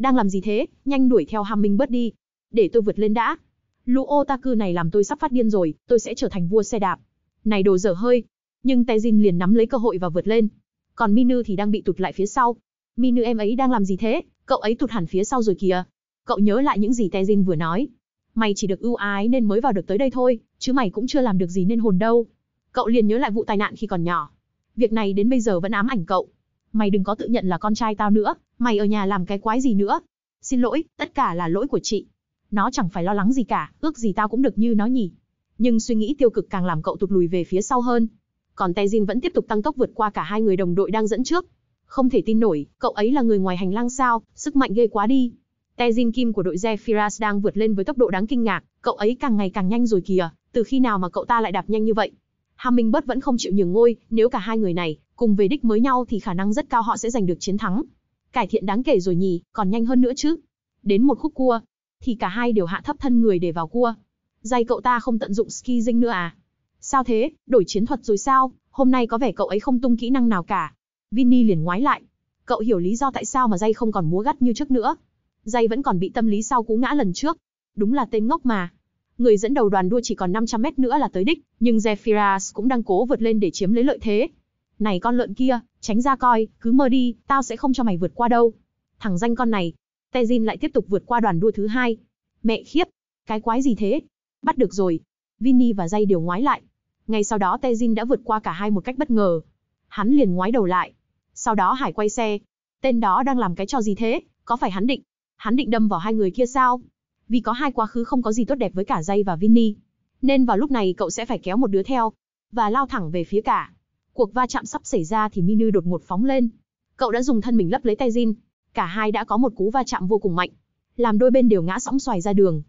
Đang làm gì thế, nhanh đuổi theo bớt đi. Để tôi vượt lên đã. Lũ Otaku này làm tôi sắp phát điên rồi, tôi sẽ trở thành vua xe đạp. Này đồ dở hơi. Nhưng Tejin liền nắm lấy cơ hội và vượt lên. Còn Minu thì đang bị tụt lại phía sau. Minu em ấy đang làm gì thế, cậu ấy tụt hẳn phía sau rồi kìa. Cậu nhớ lại những gì Tejin vừa nói. Mày chỉ được ưu ái nên mới vào được tới đây thôi, chứ mày cũng chưa làm được gì nên hồn đâu. Cậu liền nhớ lại vụ tai nạn khi còn nhỏ. Việc này đến bây giờ vẫn ám ảnh cậu mày đừng có tự nhận là con trai tao nữa, mày ở nhà làm cái quái gì nữa. Xin lỗi, tất cả là lỗi của chị. Nó chẳng phải lo lắng gì cả, ước gì tao cũng được như nó nhỉ. Nhưng suy nghĩ tiêu cực càng làm cậu tụt lùi về phía sau hơn. Còn Taejin vẫn tiếp tục tăng tốc vượt qua cả hai người đồng đội đang dẫn trước. Không thể tin nổi, cậu ấy là người ngoài hành lang sao, sức mạnh ghê quá đi. Tejin Kim của đội Zephyras đang vượt lên với tốc độ đáng kinh ngạc, cậu ấy càng ngày càng nhanh rồi kìa, từ khi nào mà cậu ta lại đạp nhanh như vậy? Hamming Bất vẫn không chịu nhường ngôi, nếu cả hai người này cùng về đích mới nhau thì khả năng rất cao họ sẽ giành được chiến thắng. Cải thiện đáng kể rồi nhỉ, còn nhanh hơn nữa chứ. Đến một khúc cua, thì cả hai đều hạ thấp thân người để vào cua. Dây cậu ta không tận dụng ski dinh nữa à? Sao thế, đổi chiến thuật rồi sao? Hôm nay có vẻ cậu ấy không tung kỹ năng nào cả. Vinny liền ngoái lại. Cậu hiểu lý do tại sao mà dây không còn múa gắt như trước nữa. Dây vẫn còn bị tâm lý sau cú ngã lần trước. Đúng là tên ngốc mà. Người dẫn đầu đoàn đua chỉ còn 500 mét nữa là tới đích, nhưng Zephyras cũng đang cố vượt lên để chiếm lấy lợi thế này con lợn kia, tránh ra coi, cứ mơ đi, tao sẽ không cho mày vượt qua đâu. Thằng danh con này, Tejin lại tiếp tục vượt qua đoàn đua thứ hai. Mẹ khiếp, cái quái gì thế? Bắt được rồi. Vinny và dây đều ngoái lại. Ngay sau đó Tejin đã vượt qua cả hai một cách bất ngờ. Hắn liền ngoái đầu lại. Sau đó Hải quay xe. Tên đó đang làm cái trò gì thế? Có phải hắn định? Hắn định đâm vào hai người kia sao? Vì có hai quá khứ không có gì tốt đẹp với cả dây và Vinny. Nên vào lúc này cậu sẽ phải kéo một đứa theo. Và lao thẳng về phía cả. Cuộc va chạm sắp xảy ra thì Minu đột ngột phóng lên. Cậu đã dùng thân mình lấp lấy tay Jin. Cả hai đã có một cú va chạm vô cùng mạnh, làm đôi bên đều ngã sóng xoài ra đường.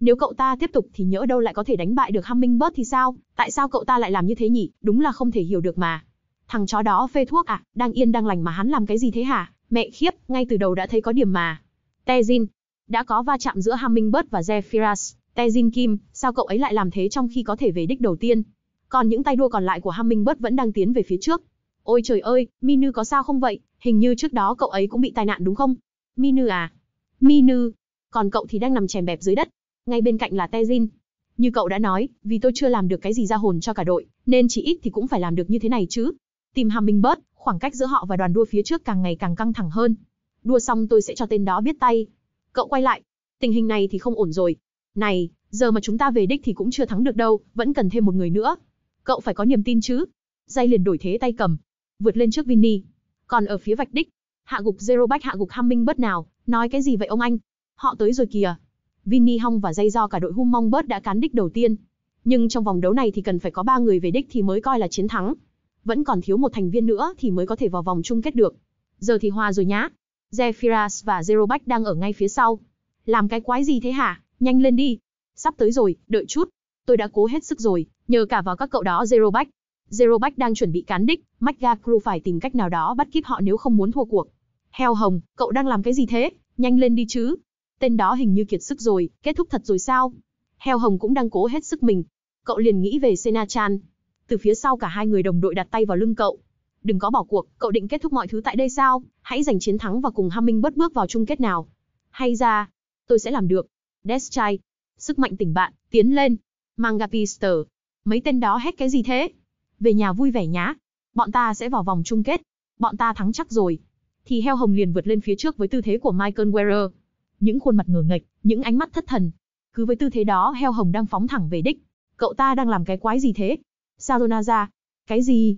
Nếu cậu ta tiếp tục thì nhỡ đâu lại có thể đánh bại được Hummingbird thì sao? Tại sao cậu ta lại làm như thế nhỉ? Đúng là không thể hiểu được mà. Thằng chó đó phê thuốc à? Đang yên đang lành mà hắn làm cái gì thế hả? Mẹ khiếp, ngay từ đầu đã thấy có điểm mà. Tejin, đã có va chạm giữa Hummingbird và Zephyrus. Tejin Kim, sao cậu ấy lại làm thế trong khi có thể về đích đầu tiên? Còn những tay đua còn lại của Hummingbird vẫn đang tiến về phía trước. Ôi trời ơi, Minu có sao không vậy? Hình như trước đó cậu ấy cũng bị tai nạn đúng không? Minu à? Minu. Còn cậu thì đang nằm chèm bẹp dưới đất. Ngay bên cạnh là Tejin. Như cậu đã nói, vì tôi chưa làm được cái gì ra hồn cho cả đội, nên chỉ ít thì cũng phải làm được như thế này chứ. Tìm Hummingbird, khoảng cách giữa họ và đoàn đua phía trước càng ngày càng căng thẳng hơn. Đua xong tôi sẽ cho tên đó biết tay. Cậu quay lại. Tình hình này thì không ổn rồi. Này, giờ mà chúng ta về đích thì cũng chưa thắng được đâu, vẫn cần thêm một người nữa. Cậu phải có niềm tin chứ. Dây liền đổi thế tay cầm, vượt lên trước Vinny. Còn ở phía vạch đích, hạ gục Zero Bách hạ gục Hamming bớt nào, nói cái gì vậy ông anh? Họ tới rồi kìa. Vinny hong và dây do cả đội hung mong bớt đã cán đích đầu tiên. Nhưng trong vòng đấu này thì cần phải có 3 người về đích thì mới coi là chiến thắng. Vẫn còn thiếu một thành viên nữa thì mới có thể vào vòng chung kết được. Giờ thì hòa rồi nhá. Zephyras và Zero Bách đang ở ngay phía sau. Làm cái quái gì thế hả? Nhanh lên đi. Sắp tới rồi, đợi chút. Tôi đã cố hết sức rồi, nhờ cả vào các cậu đó Zero Bách. Zero Bách đang chuẩn bị cán đích, Macga Crew phải tìm cách nào đó bắt kịp họ nếu không muốn thua cuộc. Heo hồng, cậu đang làm cái gì thế? Nhanh lên đi chứ. Tên đó hình như kiệt sức rồi, kết thúc thật rồi sao? Heo hồng cũng đang cố hết sức mình. Cậu liền nghĩ về SenaChan. Từ phía sau cả hai người đồng đội đặt tay vào lưng cậu. Đừng có bỏ cuộc, cậu định kết thúc mọi thứ tại đây sao? Hãy giành chiến thắng và cùng Hamming bớt bước vào chung kết nào. Hay ra, tôi sẽ làm được. Death Sức mạnh tỉnh bạn, tiến lên. Mangapister. Mấy tên đó hét cái gì thế? Về nhà vui vẻ nhá. Bọn ta sẽ vào vòng chung kết. Bọn ta thắng chắc rồi. Thì heo hồng liền vượt lên phía trước với tư thế của Michael Werer. Những khuôn mặt ngờ nghịch, những ánh mắt thất thần. Cứ với tư thế đó heo hồng đang phóng thẳng về đích. Cậu ta đang làm cái quái gì thế? Sao Ronaza? Cái gì?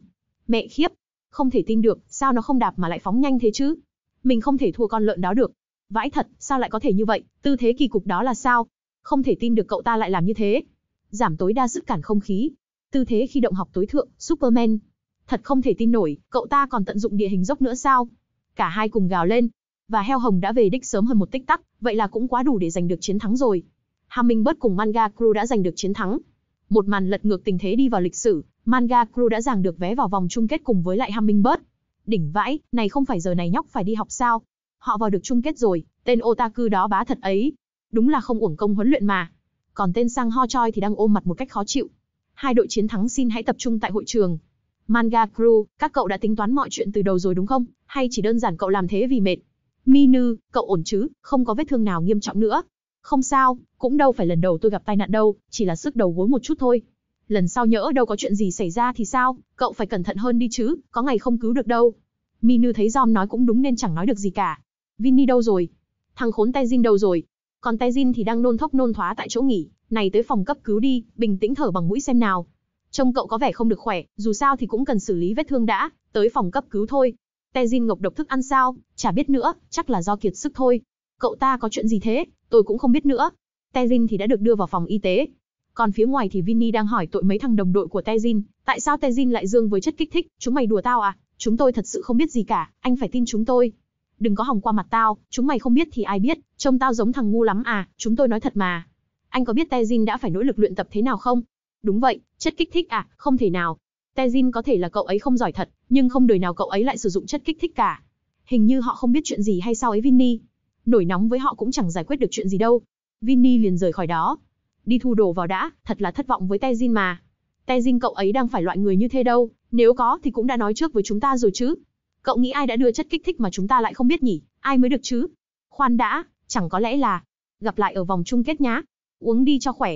Mẹ khiếp. Không thể tin được, sao nó không đạp mà lại phóng nhanh thế chứ? Mình không thể thua con lợn đó được. Vãi thật, sao lại có thể như vậy? Tư thế kỳ cục đó là sao? Không thể tin được cậu ta lại làm như thế giảm tối đa sức cản không khí. Tư thế khi động học tối thượng, Superman. Thật không thể tin nổi, cậu ta còn tận dụng địa hình dốc nữa sao? Cả hai cùng gào lên. Và heo hồng đã về đích sớm hơn một tích tắc, vậy là cũng quá đủ để giành được chiến thắng rồi. Hummingbird cùng Manga Crew đã giành được chiến thắng. Một màn lật ngược tình thế đi vào lịch sử, Manga Crew đã giành được vé vào vòng chung kết cùng với lại Hummingbird. Đỉnh vãi, này không phải giờ này nhóc phải đi học sao? Họ vào được chung kết rồi, tên otaku đó bá thật ấy. Đúng là không uổng công huấn luyện mà còn tên Sang Ho Choi thì đang ôm mặt một cách khó chịu. Hai đội chiến thắng xin hãy tập trung tại hội trường. Manga Crew, các cậu đã tính toán mọi chuyện từ đầu rồi đúng không? Hay chỉ đơn giản cậu làm thế vì mệt? Minu, cậu ổn chứ, không có vết thương nào nghiêm trọng nữa. Không sao, cũng đâu phải lần đầu tôi gặp tai nạn đâu, chỉ là sức đầu gối một chút thôi. Lần sau nhỡ đâu có chuyện gì xảy ra thì sao, cậu phải cẩn thận hơn đi chứ, có ngày không cứu được đâu. Minu thấy Dom nói cũng đúng nên chẳng nói được gì cả. Vinny đâu rồi? Thằng khốn tay Tejin đâu rồi? Còn Tejin thì đang nôn thốc nôn thóa tại chỗ nghỉ, này tới phòng cấp cứu đi, bình tĩnh thở bằng mũi xem nào. Trông cậu có vẻ không được khỏe, dù sao thì cũng cần xử lý vết thương đã, tới phòng cấp cứu thôi. Tejin ngộc độc thức ăn sao, chả biết nữa, chắc là do kiệt sức thôi. Cậu ta có chuyện gì thế, tôi cũng không biết nữa. Tejin thì đã được đưa vào phòng y tế. Còn phía ngoài thì Vinny đang hỏi tội mấy thằng đồng đội của Tejin, tại sao Tejin lại dương với chất kích thích, chúng mày đùa tao à? Chúng tôi thật sự không biết gì cả, anh phải tin chúng tôi đừng có hòng qua mặt tao, chúng mày không biết thì ai biết, trông tao giống thằng ngu lắm à, chúng tôi nói thật mà. Anh có biết Tejin đã phải nỗ lực luyện tập thế nào không? Đúng vậy, chất kích thích à, không thể nào. Tejin có thể là cậu ấy không giỏi thật, nhưng không đời nào cậu ấy lại sử dụng chất kích thích cả. Hình như họ không biết chuyện gì hay sao ấy Vinny. Nổi nóng với họ cũng chẳng giải quyết được chuyện gì đâu. Vinny liền rời khỏi đó. Đi thu đồ vào đã, thật là thất vọng với Tejin mà. Tejin cậu ấy đang phải loại người như thế đâu, nếu có thì cũng đã nói trước với chúng ta rồi chứ, Cậu nghĩ ai đã đưa chất kích thích mà chúng ta lại không biết nhỉ? Ai mới được chứ? Khoan đã, chẳng có lẽ là... Gặp lại ở vòng chung kết nhá. Uống đi cho khỏe.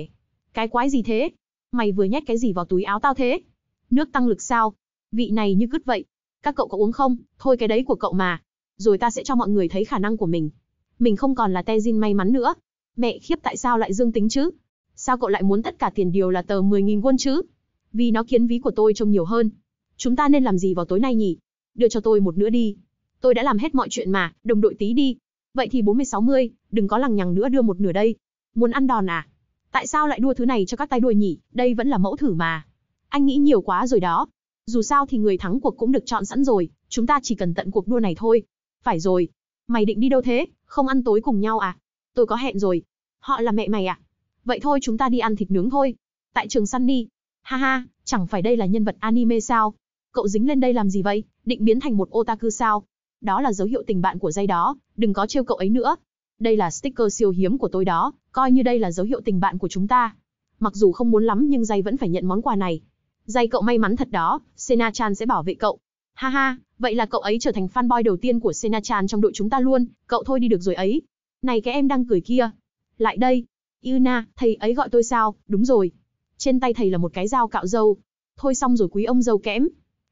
Cái quái gì thế? Mày vừa nhét cái gì vào túi áo tao thế? Nước tăng lực sao? Vị này như cứt vậy. Các cậu có uống không? Thôi cái đấy của cậu mà. Rồi ta sẽ cho mọi người thấy khả năng của mình. Mình không còn là Tezin may mắn nữa. Mẹ khiếp tại sao lại dương tính chứ? Sao cậu lại muốn tất cả tiền điều là tờ 10.000 won chứ? Vì nó khiến ví của tôi trông nhiều hơn. Chúng ta nên làm gì vào tối nay nhỉ? đưa cho tôi một nửa đi. Tôi đã làm hết mọi chuyện mà, đồng đội tí đi. Vậy thì 40-60, đừng có lằng nhằng nữa đưa một nửa đây. Muốn ăn đòn à? Tại sao lại đua thứ này cho các tay đuôi nhỉ? Đây vẫn là mẫu thử mà. Anh nghĩ nhiều quá rồi đó. Dù sao thì người thắng cuộc cũng được chọn sẵn rồi, chúng ta chỉ cần tận cuộc đua này thôi. Phải rồi. Mày định đi đâu thế? Không ăn tối cùng nhau à? Tôi có hẹn rồi. Họ là mẹ mày à? Vậy thôi chúng ta đi ăn thịt nướng thôi. Tại trường Sunny, đi. Ha ha, chẳng phải đây là nhân vật anime sao? cậu dính lên đây làm gì vậy, định biến thành một otaku sao? Đó là dấu hiệu tình bạn của dây đó, đừng có trêu cậu ấy nữa. Đây là sticker siêu hiếm của tôi đó, coi như đây là dấu hiệu tình bạn của chúng ta. Mặc dù không muốn lắm nhưng dây vẫn phải nhận món quà này. Dây cậu may mắn thật đó, Sena-chan sẽ bảo vệ cậu. Ha ha, vậy là cậu ấy trở thành fanboy đầu tiên của Sena-chan trong đội chúng ta luôn, cậu thôi đi được rồi ấy. Này cái em đang cười kia. Lại đây. Yuna, thầy ấy gọi tôi sao, đúng rồi. Trên tay thầy là một cái dao cạo dâu. Thôi xong rồi quý ông dâu kẽm,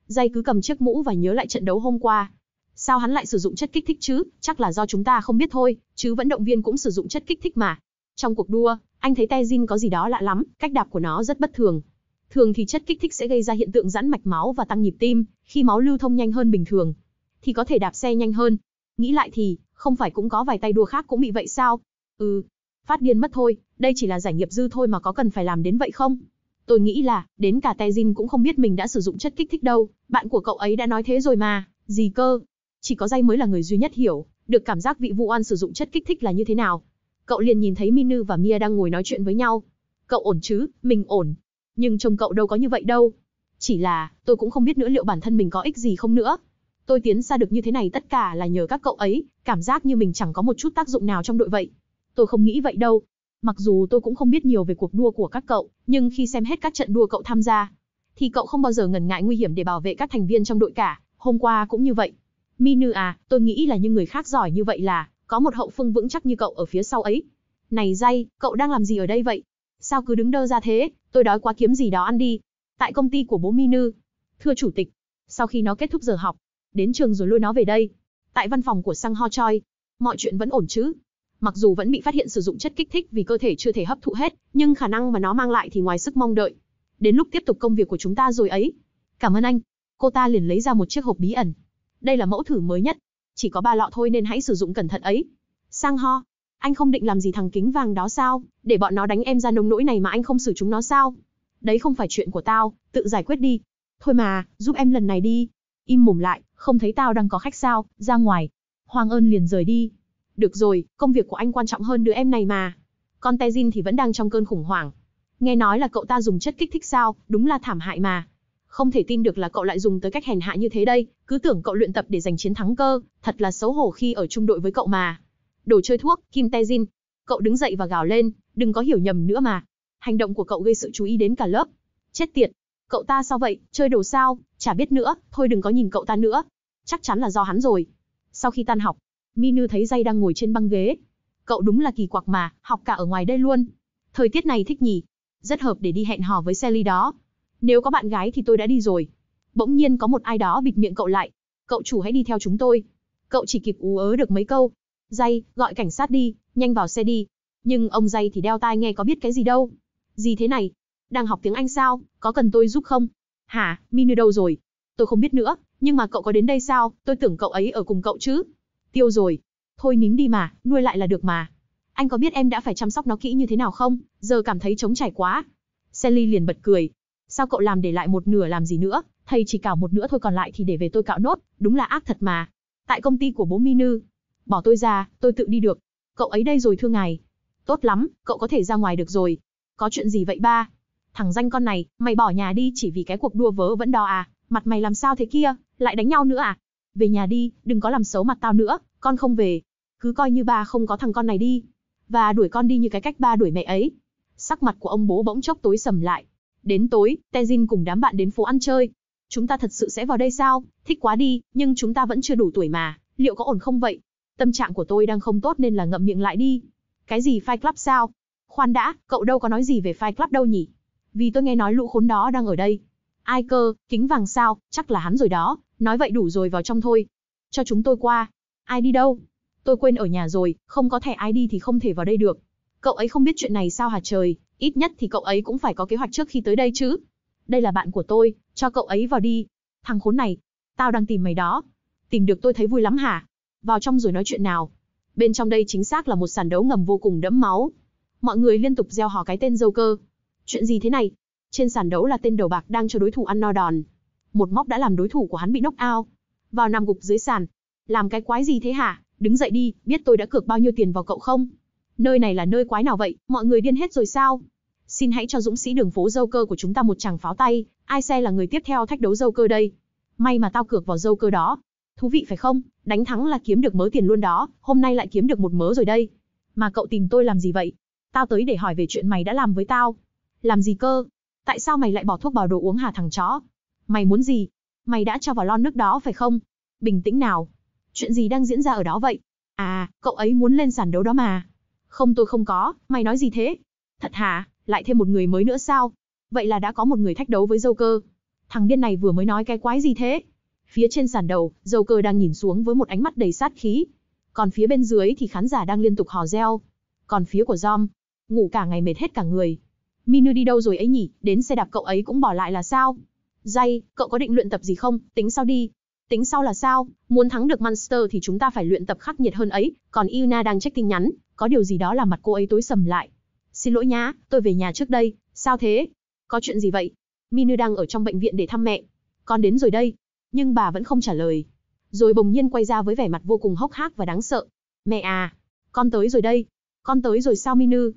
Dây cứ cầm chiếc mũ và nhớ lại trận đấu hôm qua. Sao hắn lại sử dụng chất kích thích chứ? Chắc là do chúng ta không biết thôi, chứ vận động viên cũng sử dụng chất kích thích mà. Trong cuộc đua, anh thấy Tejin có gì đó lạ lắm, cách đạp của nó rất bất thường. Thường thì chất kích thích sẽ gây ra hiện tượng giãn mạch máu và tăng nhịp tim, khi máu lưu thông nhanh hơn bình thường thì có thể đạp xe nhanh hơn. Nghĩ lại thì, không phải cũng có vài tay đua khác cũng bị vậy sao? Ừ, phát điên mất thôi, đây chỉ là giải nghiệp dư thôi mà có cần phải làm đến vậy không? Tôi nghĩ là, đến cả Tejin cũng không biết mình đã sử dụng chất kích thích đâu, bạn của cậu ấy đã nói thế rồi mà, gì cơ? Chỉ có dây mới là người duy nhất hiểu, được cảm giác vị Vu Oan sử dụng chất kích thích là như thế nào. Cậu liền nhìn thấy Minu và Mia đang ngồi nói chuyện với nhau. Cậu ổn chứ, mình ổn. Nhưng chồng cậu đâu có như vậy đâu. Chỉ là, tôi cũng không biết nữa liệu bản thân mình có ích gì không nữa. Tôi tiến xa được như thế này tất cả là nhờ các cậu ấy, cảm giác như mình chẳng có một chút tác dụng nào trong đội vậy. Tôi không nghĩ vậy đâu, Mặc dù tôi cũng không biết nhiều về cuộc đua của các cậu, nhưng khi xem hết các trận đua cậu tham gia, thì cậu không bao giờ ngần ngại nguy hiểm để bảo vệ các thành viên trong đội cả, hôm qua cũng như vậy. Minu à, tôi nghĩ là những người khác giỏi như vậy là, có một hậu phương vững chắc như cậu ở phía sau ấy. Này dây, cậu đang làm gì ở đây vậy? Sao cứ đứng đơ ra thế, tôi đói quá kiếm gì đó ăn đi. Tại công ty của bố Minu. Thưa chủ tịch, sau khi nó kết thúc giờ học, đến trường rồi lôi nó về đây. Tại văn phòng của Sang Ho Choi. Mọi chuyện vẫn ổn chứ? mặc dù vẫn bị phát hiện sử dụng chất kích thích vì cơ thể chưa thể hấp thụ hết, nhưng khả năng mà nó mang lại thì ngoài sức mong đợi. Đến lúc tiếp tục công việc của chúng ta rồi ấy. Cảm ơn anh. Cô ta liền lấy ra một chiếc hộp bí ẩn. Đây là mẫu thử mới nhất. Chỉ có ba lọ thôi nên hãy sử dụng cẩn thận ấy. Sang ho. Anh không định làm gì thằng kính vàng đó sao? Để bọn nó đánh em ra nông nỗi này mà anh không xử chúng nó sao? Đấy không phải chuyện của tao, tự giải quyết đi. Thôi mà, giúp em lần này đi. Im mồm lại, không thấy tao đang có khách sao, ra ngoài. Hoàng ơn liền rời đi, được rồi, công việc của anh quan trọng hơn đứa em này mà. Con Tejin thì vẫn đang trong cơn khủng hoảng. Nghe nói là cậu ta dùng chất kích thích sao, đúng là thảm hại mà. Không thể tin được là cậu lại dùng tới cách hèn hạ như thế đây, cứ tưởng cậu luyện tập để giành chiến thắng cơ, thật là xấu hổ khi ở chung đội với cậu mà. Đồ chơi thuốc, Kim Tejin. Cậu đứng dậy và gào lên, đừng có hiểu nhầm nữa mà. Hành động của cậu gây sự chú ý đến cả lớp. Chết tiệt, cậu ta sao vậy, chơi đồ sao, chả biết nữa, thôi đừng có nhìn cậu ta nữa. Chắc chắn là do hắn rồi. Sau khi tan học, Minu thấy dây đang ngồi trên băng ghế. Cậu đúng là kỳ quặc mà, học cả ở ngoài đây luôn. Thời tiết này thích nhỉ. Rất hợp để đi hẹn hò với Sally đó. Nếu có bạn gái thì tôi đã đi rồi. Bỗng nhiên có một ai đó bịt miệng cậu lại. Cậu chủ hãy đi theo chúng tôi. Cậu chỉ kịp ú ớ được mấy câu. Dây, gọi cảnh sát đi, nhanh vào xe đi. Nhưng ông dây thì đeo tai nghe có biết cái gì đâu. Gì thế này? Đang học tiếng Anh sao? Có cần tôi giúp không? Hả, Minu đâu rồi? Tôi không biết nữa, nhưng mà cậu có đến đây sao? Tôi tưởng cậu ấy ở cùng cậu chứ tiêu rồi. Thôi nín đi mà, nuôi lại là được mà. Anh có biết em đã phải chăm sóc nó kỹ như thế nào không? Giờ cảm thấy trống trải quá. Sally liền bật cười. Sao cậu làm để lại một nửa làm gì nữa? Thầy chỉ cào một nửa thôi còn lại thì để về tôi cạo nốt, đúng là ác thật mà. Tại công ty của bố Minu. Bỏ tôi ra, tôi tự đi được. Cậu ấy đây rồi thưa ngài. Tốt lắm, cậu có thể ra ngoài được rồi. Có chuyện gì vậy ba? Thằng danh con này, mày bỏ nhà đi chỉ vì cái cuộc đua vớ vẫn đo à? Mặt mày làm sao thế kia? Lại đánh nhau nữa à? về nhà đi, đừng có làm xấu mặt tao nữa, con không về. Cứ coi như ba không có thằng con này đi. Và đuổi con đi như cái cách ba đuổi mẹ ấy. Sắc mặt của ông bố bỗng chốc tối sầm lại. Đến tối, Tejin cùng đám bạn đến phố ăn chơi. Chúng ta thật sự sẽ vào đây sao? Thích quá đi, nhưng chúng ta vẫn chưa đủ tuổi mà, liệu có ổn không vậy? Tâm trạng của tôi đang không tốt nên là ngậm miệng lại đi. Cái gì Fight Club sao? Khoan đã, cậu đâu có nói gì về Fight Club đâu nhỉ? Vì tôi nghe nói lũ khốn đó đang ở đây, Ai cơ, kính vàng sao, chắc là hắn rồi đó, nói vậy đủ rồi vào trong thôi. Cho chúng tôi qua. Ai đi đâu? Tôi quên ở nhà rồi, không có thẻ ID thì không thể vào đây được. Cậu ấy không biết chuyện này sao hả trời, ít nhất thì cậu ấy cũng phải có kế hoạch trước khi tới đây chứ. Đây là bạn của tôi, cho cậu ấy vào đi. Thằng khốn này, tao đang tìm mày đó. Tìm được tôi thấy vui lắm hả? Vào trong rồi nói chuyện nào. Bên trong đây chính xác là một sàn đấu ngầm vô cùng đẫm máu. Mọi người liên tục gieo hò cái tên dâu cơ. Chuyện gì thế này, trên sàn đấu là tên đầu bạc đang cho đối thủ ăn no đòn. Một móc đã làm đối thủ của hắn bị knock out. Vào nằm gục dưới sàn. Làm cái quái gì thế hả? Đứng dậy đi, biết tôi đã cược bao nhiêu tiền vào cậu không? Nơi này là nơi quái nào vậy? Mọi người điên hết rồi sao? Xin hãy cho dũng sĩ đường phố dâu cơ của chúng ta một tràng pháo tay. Ai xe là người tiếp theo thách đấu dâu cơ đây? May mà tao cược vào dâu cơ đó. Thú vị phải không? Đánh thắng là kiếm được mớ tiền luôn đó. Hôm nay lại kiếm được một mớ rồi đây. Mà cậu tìm tôi làm gì vậy? Tao tới để hỏi về chuyện mày đã làm với tao. Làm gì cơ? Tại sao mày lại bỏ thuốc vào đồ uống hả thằng chó? Mày muốn gì? Mày đã cho vào lon nước đó phải không? Bình tĩnh nào. Chuyện gì đang diễn ra ở đó vậy? À, cậu ấy muốn lên sàn đấu đó mà. Không tôi không có, mày nói gì thế? Thật hả, lại thêm một người mới nữa sao? Vậy là đã có một người thách đấu với cơ. Thằng điên này vừa mới nói cái quái gì thế? Phía trên sàn đầu, cơ đang nhìn xuống với một ánh mắt đầy sát khí. Còn phía bên dưới thì khán giả đang liên tục hò reo. Còn phía của Dom, ngủ cả ngày mệt hết cả người, Minu đi đâu rồi ấy nhỉ, đến xe đạp cậu ấy cũng bỏ lại là sao? Dây, cậu có định luyện tập gì không, tính sau đi. Tính sau là sao, muốn thắng được Monster thì chúng ta phải luyện tập khắc nghiệt hơn ấy, còn Yuna đang check tin nhắn, có điều gì đó làm mặt cô ấy tối sầm lại. Xin lỗi nhá, tôi về nhà trước đây, sao thế? Có chuyện gì vậy? Minu đang ở trong bệnh viện để thăm mẹ. Con đến rồi đây. Nhưng bà vẫn không trả lời. Rồi bỗng nhiên quay ra với vẻ mặt vô cùng hốc hác và đáng sợ. Mẹ à, con tới rồi đây. Con tới rồi sao Minu?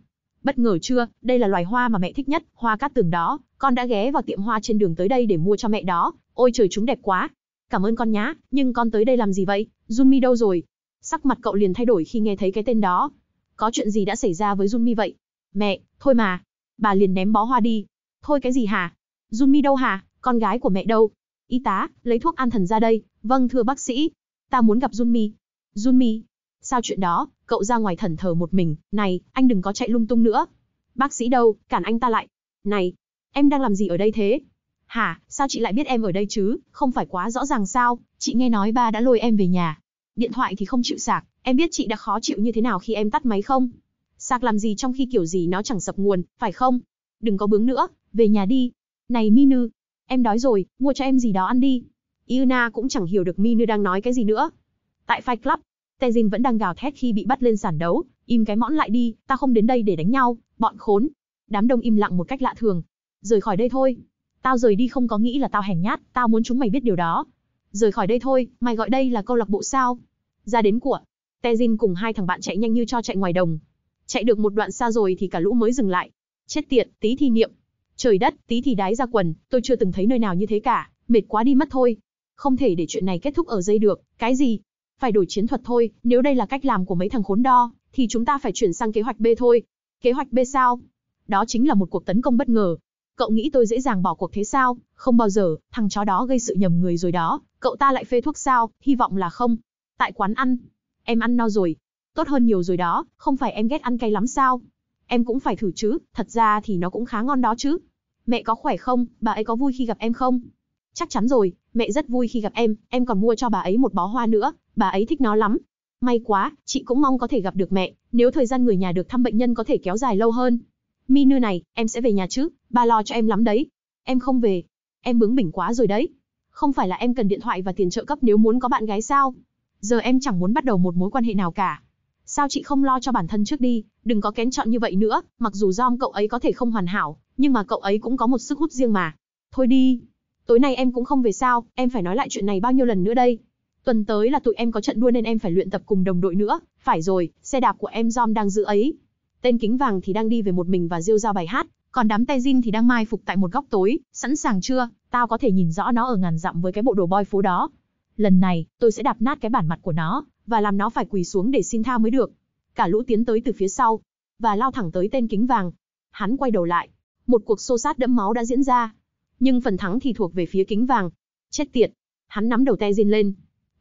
Bất ngờ chưa, đây là loài hoa mà mẹ thích nhất, hoa cát tường đó, con đã ghé vào tiệm hoa trên đường tới đây để mua cho mẹ đó. Ôi trời chúng đẹp quá. Cảm ơn con nhá, nhưng con tới đây làm gì vậy? Junmi đâu rồi? Sắc mặt cậu liền thay đổi khi nghe thấy cái tên đó. Có chuyện gì đã xảy ra với Junmi vậy? Mẹ, thôi mà. Bà liền ném bó hoa đi. Thôi cái gì hả? Junmi đâu hả? Con gái của mẹ đâu? Y tá, lấy thuốc an thần ra đây. Vâng thưa bác sĩ. Ta muốn gặp Junmi. Junmi. Sao chuyện đó? cậu ra ngoài thần thờ một mình, này, anh đừng có chạy lung tung nữa. Bác sĩ đâu, cản anh ta lại. Này, em đang làm gì ở đây thế? Hả, sao chị lại biết em ở đây chứ, không phải quá rõ ràng sao, chị nghe nói ba đã lôi em về nhà. Điện thoại thì không chịu sạc, em biết chị đã khó chịu như thế nào khi em tắt máy không? Sạc làm gì trong khi kiểu gì nó chẳng sập nguồn, phải không? Đừng có bướng nữa, về nhà đi. Này Minu, em đói rồi, mua cho em gì đó ăn đi. Yuna cũng chẳng hiểu được Minu đang nói cái gì nữa. Tại Fight Club, Tejin vẫn đang gào thét khi bị bắt lên sàn đấu, im cái mõn lại đi, ta không đến đây để đánh nhau, bọn khốn. Đám đông im lặng một cách lạ thường. Rời khỏi đây thôi. Tao rời đi không có nghĩ là tao hèn nhát, tao muốn chúng mày biết điều đó. Rời khỏi đây thôi, mày gọi đây là câu lạc bộ sao? Ra đến của. Tejin cùng hai thằng bạn chạy nhanh như cho chạy ngoài đồng. Chạy được một đoạn xa rồi thì cả lũ mới dừng lại. Chết tiệt, tí thì niệm. Trời đất, tí thì đái ra quần, tôi chưa từng thấy nơi nào như thế cả, mệt quá đi mất thôi. Không thể để chuyện này kết thúc ở dây được, cái gì, phải đổi chiến thuật thôi, nếu đây là cách làm của mấy thằng khốn đo, thì chúng ta phải chuyển sang kế hoạch B thôi. Kế hoạch B sao? Đó chính là một cuộc tấn công bất ngờ. Cậu nghĩ tôi dễ dàng bỏ cuộc thế sao? Không bao giờ, thằng chó đó gây sự nhầm người rồi đó. Cậu ta lại phê thuốc sao? Hy vọng là không. Tại quán ăn. Em ăn no rồi. Tốt hơn nhiều rồi đó, không phải em ghét ăn cay lắm sao? Em cũng phải thử chứ, thật ra thì nó cũng khá ngon đó chứ. Mẹ có khỏe không, bà ấy có vui khi gặp em không? Chắc chắn rồi, mẹ rất vui khi gặp em, em còn mua cho bà ấy một bó hoa nữa, bà ấy thích nó lắm. May quá, chị cũng mong có thể gặp được mẹ, nếu thời gian người nhà được thăm bệnh nhân có thể kéo dài lâu hơn. Minu này, em sẽ về nhà chứ, bà lo cho em lắm đấy. Em không về, em bướng bỉnh quá rồi đấy. Không phải là em cần điện thoại và tiền trợ cấp nếu muốn có bạn gái sao? Giờ em chẳng muốn bắt đầu một mối quan hệ nào cả. Sao chị không lo cho bản thân trước đi, đừng có kén chọn như vậy nữa, mặc dù Dom cậu ấy có thể không hoàn hảo, nhưng mà cậu ấy cũng có một sức hút riêng mà. Thôi đi, tối nay em cũng không về sao, em phải nói lại chuyện này bao nhiêu lần nữa đây. Tuần tới là tụi em có trận đua nên em phải luyện tập cùng đồng đội nữa, phải rồi, xe đạp của em Dom đang giữ ấy. Tên kính vàng thì đang đi về một mình và rêu ra bài hát, còn đám tay Tejin thì đang mai phục tại một góc tối, sẵn sàng chưa, tao có thể nhìn rõ nó ở ngàn dặm với cái bộ đồ boy phố đó. Lần này, tôi sẽ đạp nát cái bản mặt của nó, và làm nó phải quỳ xuống để xin tha mới được. Cả lũ tiến tới từ phía sau, và lao thẳng tới tên kính vàng. Hắn quay đầu lại, một cuộc xô sát đẫm máu đã diễn ra. Nhưng phần thắng thì thuộc về phía kính vàng. Chết tiệt, hắn nắm đầu Tejin lên,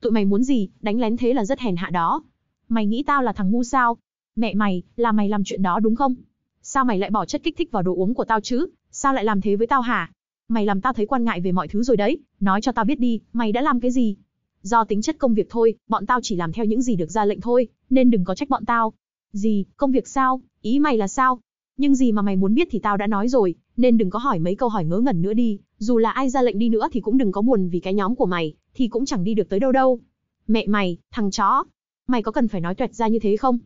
tụi mày muốn gì, đánh lén thế là rất hèn hạ đó. Mày nghĩ tao là thằng ngu sao? Mẹ mày, là mày làm chuyện đó đúng không? Sao mày lại bỏ chất kích thích vào đồ uống của tao chứ? Sao lại làm thế với tao hả? Mày làm tao thấy quan ngại về mọi thứ rồi đấy, nói cho tao biết đi, mày đã làm cái gì? Do tính chất công việc thôi, bọn tao chỉ làm theo những gì được ra lệnh thôi, nên đừng có trách bọn tao. Gì, công việc sao? Ý mày là sao? Nhưng gì mà mày muốn biết thì tao đã nói rồi, nên đừng có hỏi mấy câu hỏi ngớ ngẩn nữa đi, dù là ai ra lệnh đi nữa thì cũng đừng có buồn vì cái nhóm của mày, thì cũng chẳng đi được tới đâu đâu. Mẹ mày, thằng chó, mày có cần phải nói tuẹt ra như thế không?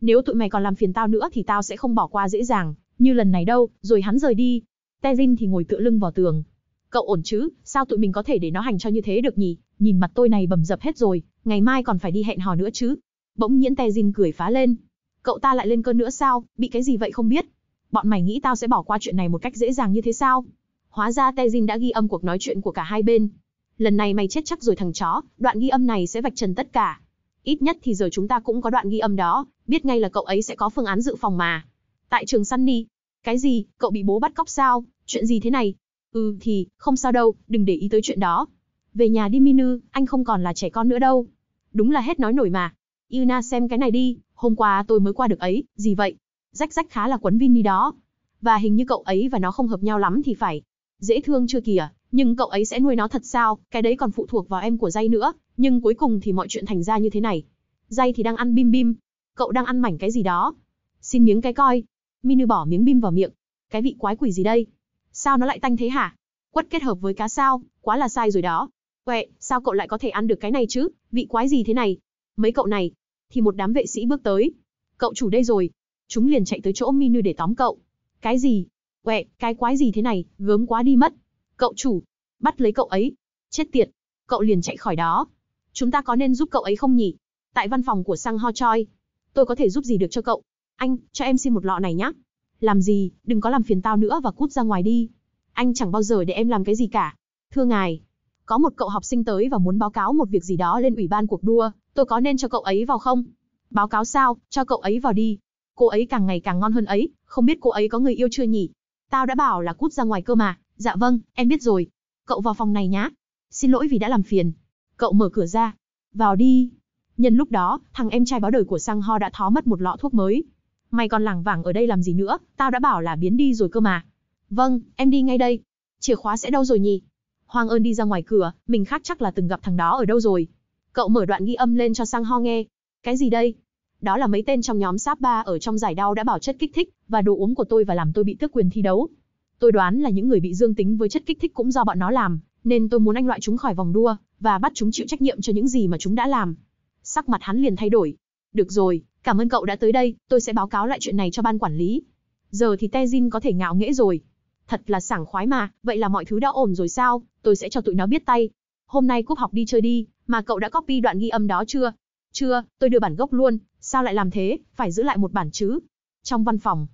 Nếu tụi mày còn làm phiền tao nữa thì tao sẽ không bỏ qua dễ dàng, như lần này đâu, rồi hắn rời đi. Tezin thì ngồi tựa lưng vào tường. Cậu ổn chứ, sao tụi mình có thể để nó hành cho như thế được nhỉ? Nhìn mặt tôi này bầm dập hết rồi, ngày mai còn phải đi hẹn hò nữa chứ. Bỗng nhiễn Tezin cười phá lên. Cậu ta lại lên cơn nữa sao, bị cái gì vậy không biết. Bọn mày nghĩ tao sẽ bỏ qua chuyện này một cách dễ dàng như thế sao? Hóa ra Tezin đã ghi âm cuộc nói chuyện của cả hai bên, lần này mày chết chắc rồi thằng chó, đoạn ghi âm này sẽ vạch trần tất cả. Ít nhất thì giờ chúng ta cũng có đoạn ghi âm đó, biết ngay là cậu ấy sẽ có phương án dự phòng mà. Tại trường Sunny. Cái gì, cậu bị bố bắt cóc sao, chuyện gì thế này? Ừ thì, không sao đâu, đừng để ý tới chuyện đó. Về nhà đi Minu, anh không còn là trẻ con nữa đâu. Đúng là hết nói nổi mà. Yuna xem cái này đi, hôm qua tôi mới qua được ấy, gì vậy? Rách rách khá là quấn Vinny đó. Và hình như cậu ấy và nó không hợp nhau lắm thì phải. Dễ thương chưa kìa nhưng cậu ấy sẽ nuôi nó thật sao, cái đấy còn phụ thuộc vào em của dây nữa, nhưng cuối cùng thì mọi chuyện thành ra như thế này. Dây thì đang ăn bim bim, cậu đang ăn mảnh cái gì đó. Xin miếng cái coi. Minu bỏ miếng bim vào miệng. Cái vị quái quỷ gì đây? Sao nó lại tanh thế hả? Quất kết hợp với cá sao, quá là sai rồi đó. Quẹ, sao cậu lại có thể ăn được cái này chứ? Vị quái gì thế này? Mấy cậu này. Thì một đám vệ sĩ bước tới. Cậu chủ đây rồi. Chúng liền chạy tới chỗ Minu để tóm cậu. Cái gì? Quẹ, cái quái gì thế này, gớm quá đi mất. Cậu chủ, bắt lấy cậu ấy. Chết tiệt, cậu liền chạy khỏi đó. Chúng ta có nên giúp cậu ấy không nhỉ? Tại văn phòng của Sang Ho Choi. Tôi có thể giúp gì được cho cậu? Anh, cho em xin một lọ này nhé. Làm gì, đừng có làm phiền tao nữa và cút ra ngoài đi. Anh chẳng bao giờ để em làm cái gì cả. Thưa ngài, có một cậu học sinh tới và muốn báo cáo một việc gì đó lên ủy ban cuộc đua, tôi có nên cho cậu ấy vào không? Báo cáo sao, cho cậu ấy vào đi. Cô ấy càng ngày càng ngon hơn ấy, không biết cô ấy có người yêu chưa nhỉ? Tao đã bảo là cút ra ngoài cơ mà, Dạ vâng, em biết rồi. Cậu vào phòng này nhá. Xin lỗi vì đã làm phiền. Cậu mở cửa ra. Vào đi. Nhân lúc đó, thằng em trai báo đời của Sang Ho đã thó mất một lọ thuốc mới. Mày còn lảng vảng ở đây làm gì nữa, tao đã bảo là biến đi rồi cơ mà. Vâng, em đi ngay đây. Chìa khóa sẽ đâu rồi nhỉ? Hoàng ơn đi ra ngoài cửa, mình khác chắc là từng gặp thằng đó ở đâu rồi. Cậu mở đoạn ghi âm lên cho Sang Ho nghe. Cái gì đây? Đó là mấy tên trong nhóm Sáp Ba ở trong giải đau đã bảo chất kích thích và đồ uống của tôi và làm tôi bị tước quyền thi đấu. Tôi đoán là những người bị dương tính với chất kích thích cũng do bọn nó làm, nên tôi muốn anh loại chúng khỏi vòng đua và bắt chúng chịu trách nhiệm cho những gì mà chúng đã làm. Sắc mặt hắn liền thay đổi. Được rồi, cảm ơn cậu đã tới đây, tôi sẽ báo cáo lại chuyện này cho ban quản lý. Giờ thì Tejin có thể ngạo nghễ rồi. Thật là sảng khoái mà, vậy là mọi thứ đã ổn rồi sao, tôi sẽ cho tụi nó biết tay. Hôm nay cúp học đi chơi đi, mà cậu đã copy đoạn ghi âm đó chưa? Chưa, tôi đưa bản gốc luôn, sao lại làm thế, phải giữ lại một bản chứ. Trong văn phòng,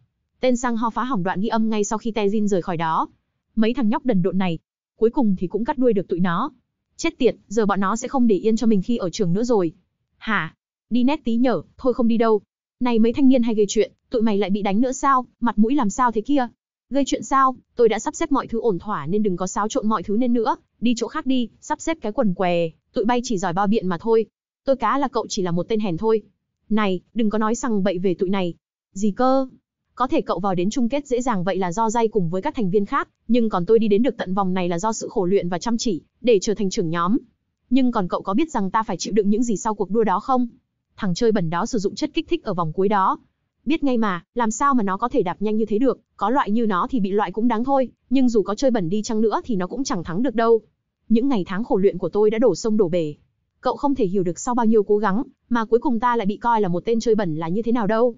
Tên sang ho phá hỏng đoạn ghi âm ngay sau khi Tezin rời khỏi đó. Mấy thằng nhóc đần độn này, cuối cùng thì cũng cắt đuôi được tụi nó. Chết tiệt, giờ bọn nó sẽ không để yên cho mình khi ở trường nữa rồi. Hả? Đi nét tí nhở, thôi không đi đâu. Này mấy thanh niên hay gây chuyện, tụi mày lại bị đánh nữa sao, mặt mũi làm sao thế kia? Gây chuyện sao, tôi đã sắp xếp mọi thứ ổn thỏa nên đừng có xáo trộn mọi thứ nên nữa, đi chỗ khác đi, sắp xếp cái quần què, tụi bay chỉ giỏi bao biện mà thôi. Tôi cá là cậu chỉ là một tên hèn thôi. Này, đừng có nói rằng bậy về tụi này. Gì cơ, có thể cậu vào đến chung kết dễ dàng vậy là do dây cùng với các thành viên khác, nhưng còn tôi đi đến được tận vòng này là do sự khổ luyện và chăm chỉ, để trở thành trưởng nhóm. Nhưng còn cậu có biết rằng ta phải chịu đựng những gì sau cuộc đua đó không? Thằng chơi bẩn đó sử dụng chất kích thích ở vòng cuối đó. Biết ngay mà, làm sao mà nó có thể đạp nhanh như thế được, có loại như nó thì bị loại cũng đáng thôi, nhưng dù có chơi bẩn đi chăng nữa thì nó cũng chẳng thắng được đâu. Những ngày tháng khổ luyện của tôi đã đổ sông đổ bể. Cậu không thể hiểu được sau bao nhiêu cố gắng, mà cuối cùng ta lại bị coi là một tên chơi bẩn là như thế nào đâu.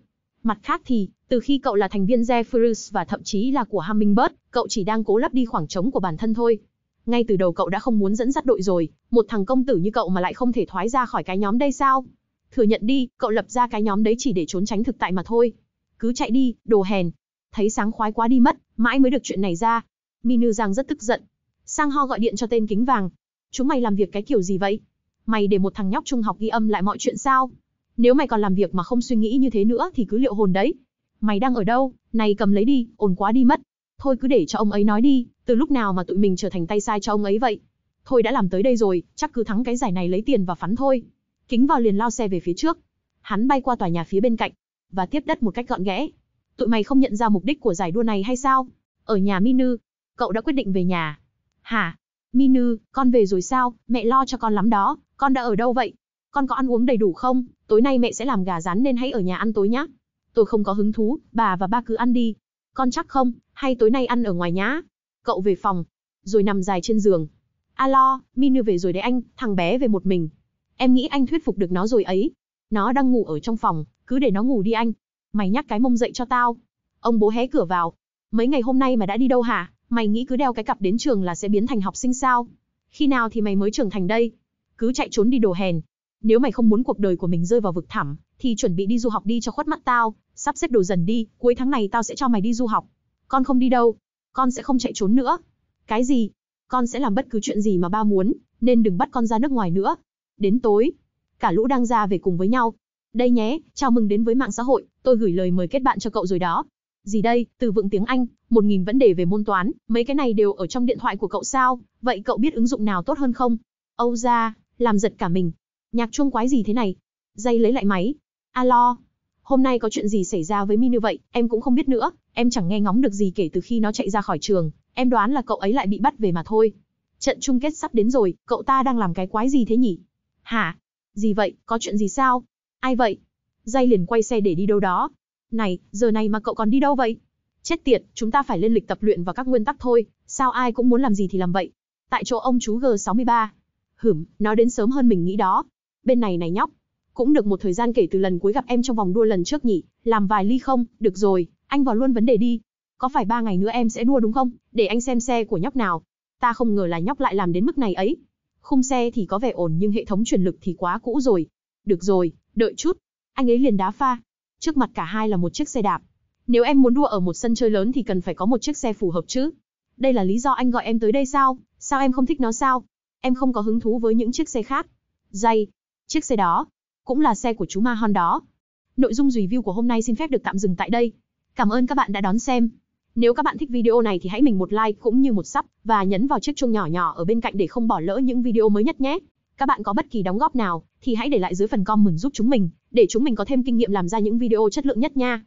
Mặt khác thì, từ khi cậu là thành viên Zephyrus và thậm chí là của Hummingbird, cậu chỉ đang cố lấp đi khoảng trống của bản thân thôi. Ngay từ đầu cậu đã không muốn dẫn dắt đội rồi, một thằng công tử như cậu mà lại không thể thoái ra khỏi cái nhóm đây sao? Thừa nhận đi, cậu lập ra cái nhóm đấy chỉ để trốn tránh thực tại mà thôi. Cứ chạy đi, đồ hèn. Thấy sáng khoái quá đi mất, mãi mới được chuyện này ra. Minu Giang rất tức giận. Sang Ho gọi điện cho tên kính vàng. Chúng mày làm việc cái kiểu gì vậy? Mày để một thằng nhóc trung học ghi âm lại mọi chuyện sao? Nếu mày còn làm việc mà không suy nghĩ như thế nữa thì cứ liệu hồn đấy. Mày đang ở đâu, này cầm lấy đi, ổn quá đi mất. Thôi cứ để cho ông ấy nói đi, từ lúc nào mà tụi mình trở thành tay sai cho ông ấy vậy. Thôi đã làm tới đây rồi, chắc cứ thắng cái giải này lấy tiền và phắn thôi. Kính vào liền lao xe về phía trước. Hắn bay qua tòa nhà phía bên cạnh, và tiếp đất một cách gọn ghẽ. Tụi mày không nhận ra mục đích của giải đua này hay sao? Ở nhà Minu, cậu đã quyết định về nhà. Hả? Minu, con về rồi sao? Mẹ lo cho con lắm đó, con đã ở đâu vậy? Con có ăn uống đầy đủ không? tối nay mẹ sẽ làm gà rán nên hãy ở nhà ăn tối nhá. Tôi không có hứng thú, bà và ba cứ ăn đi. Con chắc không, hay tối nay ăn ở ngoài nhá. Cậu về phòng, rồi nằm dài trên giường. Alo, Minu về rồi đấy anh, thằng bé về một mình. Em nghĩ anh thuyết phục được nó rồi ấy. Nó đang ngủ ở trong phòng, cứ để nó ngủ đi anh. Mày nhắc cái mông dậy cho tao. Ông bố hé cửa vào. Mấy ngày hôm nay mà đã đi đâu hả? Mày nghĩ cứ đeo cái cặp đến trường là sẽ biến thành học sinh sao? Khi nào thì mày mới trưởng thành đây? Cứ chạy trốn đi đồ hèn, nếu mày không muốn cuộc đời của mình rơi vào vực thẳm, thì chuẩn bị đi du học đi cho khuất mắt tao, sắp xếp đồ dần đi, cuối tháng này tao sẽ cho mày đi du học. Con không đi đâu, con sẽ không chạy trốn nữa. Cái gì? Con sẽ làm bất cứ chuyện gì mà ba muốn, nên đừng bắt con ra nước ngoài nữa. Đến tối, cả lũ đang ra về cùng với nhau. Đây nhé, chào mừng đến với mạng xã hội, tôi gửi lời mời kết bạn cho cậu rồi đó. Gì đây, từ vựng tiếng Anh, 1.000 vấn đề về môn toán, mấy cái này đều ở trong điện thoại của cậu sao, vậy cậu biết ứng dụng nào tốt hơn không? Âu ra, làm giật cả mình, Nhạc chuông quái gì thế này? Dây lấy lại máy. Alo, hôm nay có chuyện gì xảy ra với Mi như vậy, em cũng không biết nữa, em chẳng nghe ngóng được gì kể từ khi nó chạy ra khỏi trường, em đoán là cậu ấy lại bị bắt về mà thôi. Trận chung kết sắp đến rồi, cậu ta đang làm cái quái gì thế nhỉ? Hả? Gì vậy, có chuyện gì sao? Ai vậy? Dây liền quay xe để đi đâu đó. Này, giờ này mà cậu còn đi đâu vậy? Chết tiệt, chúng ta phải lên lịch tập luyện và các nguyên tắc thôi, sao ai cũng muốn làm gì thì làm vậy. Tại chỗ ông chú G63. Hửm, nó đến sớm hơn mình nghĩ đó, bên này này nhóc. Cũng được một thời gian kể từ lần cuối gặp em trong vòng đua lần trước nhỉ, làm vài ly không, được rồi, anh vào luôn vấn đề đi. Có phải ba ngày nữa em sẽ đua đúng không, để anh xem xe của nhóc nào. Ta không ngờ là nhóc lại làm đến mức này ấy. Khung xe thì có vẻ ổn nhưng hệ thống truyền lực thì quá cũ rồi. Được rồi, đợi chút. Anh ấy liền đá pha. Trước mặt cả hai là một chiếc xe đạp. Nếu em muốn đua ở một sân chơi lớn thì cần phải có một chiếc xe phù hợp chứ. Đây là lý do anh gọi em tới đây sao? Sao em không thích nó sao? Em không có hứng thú với những chiếc xe khác. dày Chiếc xe đó, cũng là xe của chú Ma Hon đó. Nội dung review của hôm nay xin phép được tạm dừng tại đây. Cảm ơn các bạn đã đón xem. Nếu các bạn thích video này thì hãy mình một like cũng như một sub và nhấn vào chiếc chuông nhỏ nhỏ ở bên cạnh để không bỏ lỡ những video mới nhất nhé. Các bạn có bất kỳ đóng góp nào thì hãy để lại dưới phần comment giúp chúng mình để chúng mình có thêm kinh nghiệm làm ra những video chất lượng nhất nha.